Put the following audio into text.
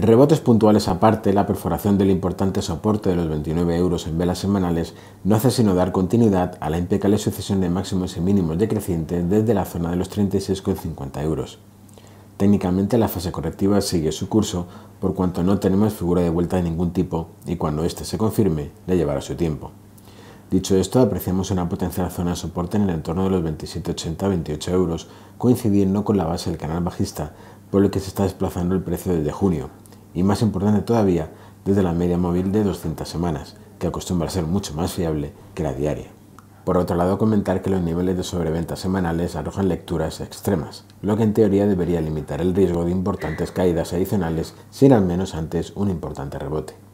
Rebotes puntuales aparte, la perforación del importante soporte de los 29 euros en velas semanales no hace sino dar continuidad a la impecable sucesión de máximos y mínimos decrecientes desde la zona de los 36,50 euros. Técnicamente la fase correctiva sigue su curso por cuanto no tenemos figura de vuelta de ningún tipo y cuando éste se confirme le llevará su tiempo. Dicho esto, apreciamos una potencial zona de soporte en el entorno de los 27,80-28 euros, coincidiendo con la base del canal bajista, por el que se está desplazando el precio desde junio, y más importante todavía, desde la media móvil de 200 semanas, que acostumbra a ser mucho más fiable que la diaria. Por otro lado, comentar que los niveles de sobreventa semanales arrojan lecturas extremas, lo que en teoría debería limitar el riesgo de importantes caídas adicionales sin al menos antes un importante rebote.